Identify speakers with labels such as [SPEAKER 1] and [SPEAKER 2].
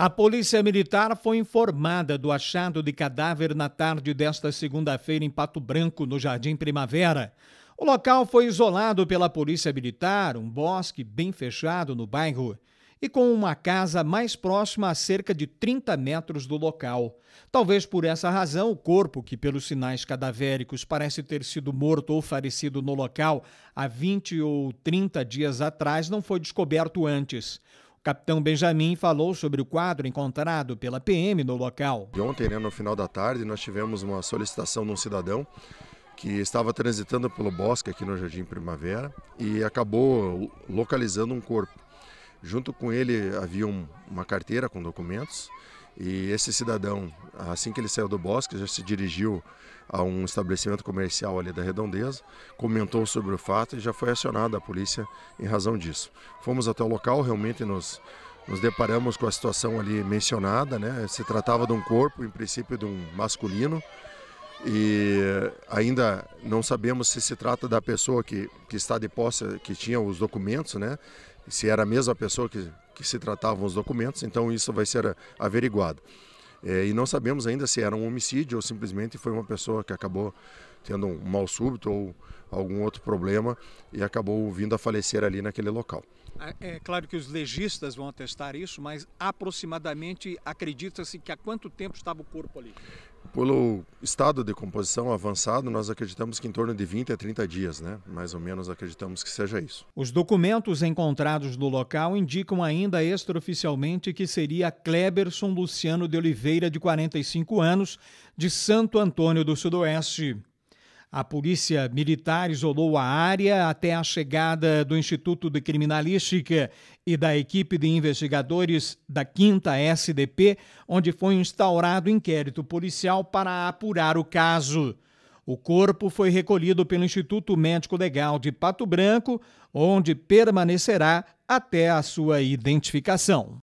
[SPEAKER 1] A Polícia Militar foi informada do achado de cadáver na tarde desta segunda-feira em Pato Branco, no Jardim Primavera. O local foi isolado pela Polícia Militar, um bosque bem fechado no bairro, e com uma casa mais próxima a cerca de 30 metros do local. Talvez por essa razão, o corpo, que pelos sinais cadavéricos parece ter sido morto ou falecido no local há 20 ou 30 dias atrás, não foi descoberto antes capitão Benjamin falou sobre o
[SPEAKER 2] quadro encontrado pela PM no local. ontem, né, no final da tarde, nós tivemos uma solicitação de um cidadão que estava transitando pelo bosque aqui no Jardim Primavera e acabou localizando um corpo. Junto com ele havia um, uma carteira com documentos e esse cidadão, assim que ele saiu do bosque, já se dirigiu a um estabelecimento comercial ali da Redondeza, comentou sobre o fato e já foi acionada a polícia em razão disso. Fomos até o local, realmente nos, nos deparamos com a situação ali mencionada, né? Se tratava de um corpo, em princípio de um masculino, e ainda não sabemos se se trata da pessoa que, que está de posse, que tinha os documentos, né? Se era a mesma pessoa que, que se tratavam os documentos, então isso vai ser averiguado. É, e não sabemos ainda se era um homicídio ou simplesmente foi uma pessoa que acabou tendo um mal súbito ou algum outro problema e acabou vindo a falecer ali naquele local.
[SPEAKER 1] É, é claro que os legistas vão atestar isso, mas aproximadamente acredita-se que há quanto tempo estava o corpo ali?
[SPEAKER 2] Pelo estado de composição avançado, nós acreditamos que em torno de 20 a 30 dias, né? Mais ou menos acreditamos que seja isso.
[SPEAKER 1] Os documentos encontrados no local indicam ainda extraoficialmente que seria Kleberson Luciano de Oliveira, de 45 anos, de Santo Antônio do Sudoeste. A polícia militar isolou a área até a chegada do Instituto de Criminalística e da equipe de investigadores da 5 SDP, onde foi instaurado inquérito policial para apurar o caso. O corpo foi recolhido pelo Instituto Médico Legal de Pato Branco, onde permanecerá até a sua identificação.